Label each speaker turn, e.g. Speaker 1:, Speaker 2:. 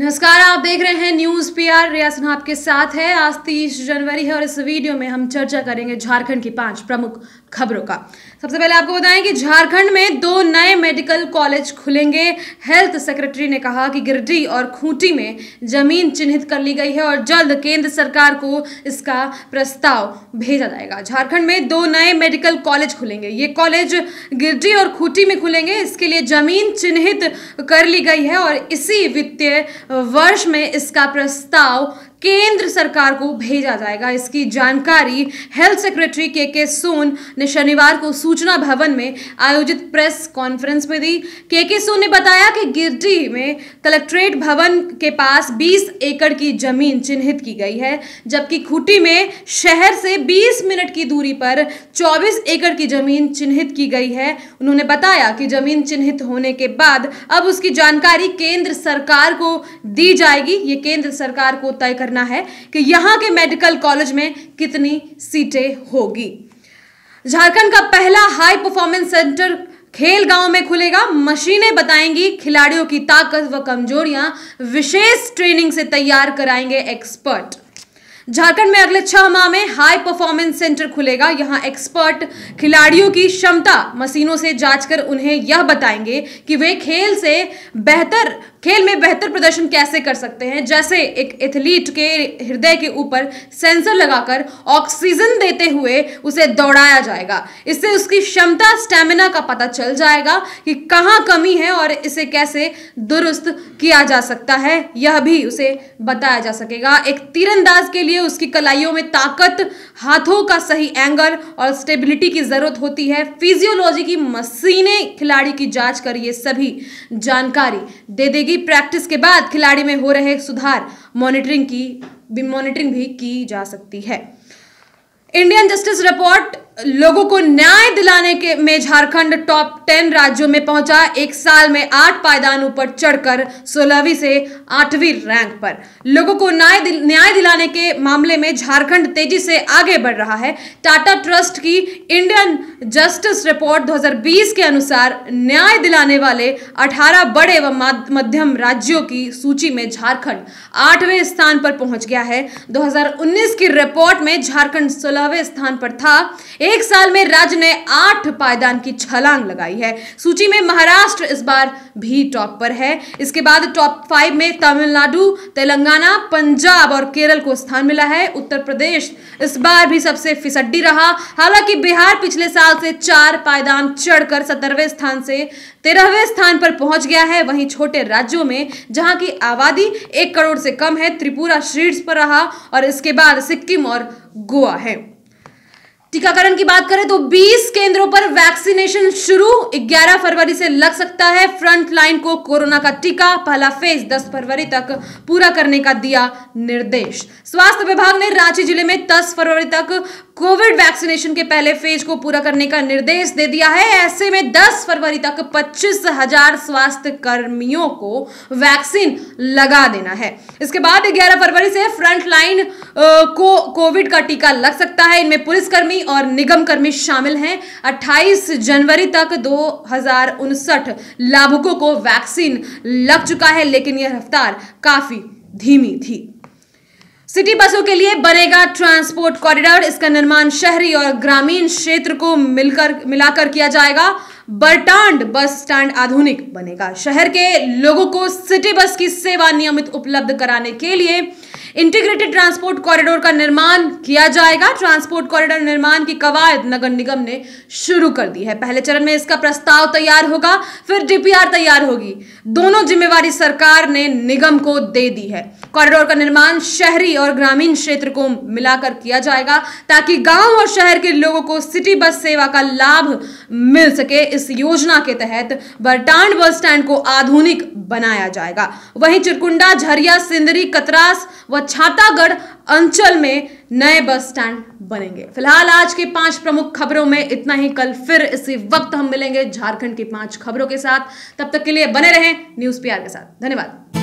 Speaker 1: नमस्कार आप देख रहे हैं न्यूज पीआर रिया सिन्हा आपके साथ है आज तीस जनवरी है और इस वीडियो में हम चर्चा करेंगे झारखंड की पांच प्रमुख खबरों का सबसे पहले आपको बताएं कि झारखंड में दो नए मेडिकल कॉलेज खुलेंगे हेल्थ सेक्रेटरी ने कहा कि गिरडीह और खूंटी में जमीन चिन्हित कर ली गई है और जल्द केंद्र सरकार को इसका प्रस्ताव भेजा जाएगा झारखंड में दो नए मेडिकल कॉलेज खुलेंगे ये कॉलेज गिरडी और खूंटी में खुलेंगे इसके लिए जमीन चिन्हित कर ली गई है और इसी वित्तीय वर्ष में इसका प्रस्ताव केंद्र सरकार को भेजा जाएगा इसकी जानकारी हेल्थ सेक्रेटरी के के सोन ने शनिवार को सूचना भवन में आयोजित प्रेस कॉन्फ्रेंस में दी के के सोन ने बताया कि गिरडी में कलेक्ट्रेट भवन के पास 20 एकड़ की जमीन चिन्हित की गई है जबकि खूटी में शहर से 20 मिनट की दूरी पर 24 एकड़ की जमीन चिन्हित की गई है उन्होंने बताया कि जमीन चिन्हित होने के बाद अब उसकी जानकारी केंद्र सरकार को दी जाएगी ये केंद्र सरकार को तय कर करना है कि यहाँ के मेडिकल कॉलेज में कितनी सीटें होगी झारखंड का पहला हाई परफॉर्मेंस सेंटर खेल गांव में खुलेगा मशीनें बताएंगी खिलाड़ियों की ताकत व कमजोरियां विशेष ट्रेनिंग से तैयार कराएंगे एक्सपर्ट झारखंड में अगले छह माह में हाई परफॉर्मेंस सेंटर खुलेगा यहां एक्सपर्ट खिलाड़ियों की क्षमता मशीनों से जांच कर उन्हें यह बताएंगे कि वे खेल से बेहतर खेल में बेहतर प्रदर्शन कैसे कर सकते हैं जैसे एक एथलीट के हृदय के ऊपर सेंसर लगाकर ऑक्सीजन देते हुए उसे दौड़ाया जाएगा इससे उसकी क्षमता स्टेमिना का पता चल जाएगा कि कहाँ कमी है और इसे कैसे दुरुस्त किया जा सकता है यह भी उसे बताया जा सकेगा एक तीरंदाज के लिए लिए उसकी कलाइयों में ताकत हाथों का सही एंगल और स्टेबिलिटी की ज़रूरत होती है फिजियोलॉजी की मशीनें खिलाड़ी की जांच कर ये सभी जानकारी दे देगी प्रैक्टिस के बाद खिलाड़ी में हो रहे सुधार मॉनिटरिंग की मॉनिटरिंग भी की जा सकती है इंडियन जस्टिस रिपोर्ट लोगों को न्याय दिलाने के में झारखंड टॉप टेन राज्यों में पहुंचा एक साल में आठ पायदान ऊपर चढ़कर सोलहवीं से आठवीं रैंक पर लोगों को न्याय दिल, न्याय दिलाने के मामले में झारखंड तेजी से आगे बढ़ रहा है टाटा ट्रस्ट की इंडियन जस्टिस रिपोर्ट 2020 के अनुसार न्याय दिलाने वाले 18 बड़े व मध्यम राज्यों की सूची में झारखंड आठवें स्थान पर पहुंच गया है दो की रिपोर्ट में झारखंड सोलहवें स्थान पर था एक साल में राज्य ने आठ पायदान की छलांग लगाई है सूची में महाराष्ट्र इस बार भी टॉप पर है इसके बाद टॉप फाइव में तमिलनाडु तेलंगाना पंजाब और केरल को स्थान मिला है उत्तर प्रदेश इस बार भी सबसे फिसड्डी रहा हालांकि बिहार पिछले साल से चार पायदान चढ़कर सत्रहवें स्थान से तेरहवें स्थान पर पहुंच गया है वहीं छोटे राज्यों में जहां की आबादी एक करोड़ से कम है त्रिपुरा शीर्ष पर रहा और इसके बाद सिक्किम और गोवा है टीकाकरण की बात करें तो 20 केंद्रों पर वैक्सीनेशन शुरू 11 फरवरी से लग सकता है फ्रंट लाइन को कोरोना का टीका पहला फेज 10 फरवरी तक पूरा करने का दिया निर्देश स्वास्थ्य विभाग ने रांची जिले में 10 फरवरी तक कोविड वैक्सीनेशन के पहले फेज को पूरा करने का निर्देश दे दिया है ऐसे में 10 फरवरी तक पच्चीस हजार स्वास्थ्य कर्मियों को वैक्सीन लगा देना है इसके बाद ग्यारह फरवरी से फ्रंट लाइन को कोविड का टीका लग सकता है इनमें पुलिसकर्मी कर्मी और निगम कर्मी शामिल हैं 28 जनवरी तक दो लाभुकों को वैक्सीन लग चुका है लेकिन यह रफ्तार काफी धीमी थी सिटी बसों के लिए बनेगा ट्रांसपोर्ट कॉरिडोर इसका निर्माण शहरी और ग्रामीण क्षेत्र को मिलकर मिलाकर किया जाएगा बर्टांड बस स्टैंड आधुनिक बनेगा शहर के लोगों को सिटी बस की सेवा नियमित उपलब्ध कराने के लिए इंटीग्रेटेड ट्रांसपोर्ट कॉरिडोर का निर्माण किया जाएगा ट्रांसपोर्ट कॉरिडोर निर्माण की कवायद नगर निगम ने शुरू कर दी है पहले चरण में इसका प्रस्ताव तैयार होगा फिर डीपीआर तैयार होगी दोनों जिम्मेवारी सरकार ने निगम को दे दी है कॉरिडोर का निर्माण शहरी और ग्रामीण क्षेत्र को मिलाकर किया जाएगा ताकि गांव और शहर के लोगों को सिटी बस सेवा का लाभ मिल सके इस योजना के तहत बरटांड बस स्टैंड को आधुनिक बनाया जाएगा वहीं चिरकुंडा झरिया सिंदरी कतरास व छातागढ़ अंचल में नए बस स्टैंड बनेंगे फिलहाल आज के पांच प्रमुख खबरों में इतना ही कल फिर इसी वक्त हम मिलेंगे झारखंड की पांच खबरों के साथ तब तक के लिए बने रहें न्यूज पीआर के साथ धन्यवाद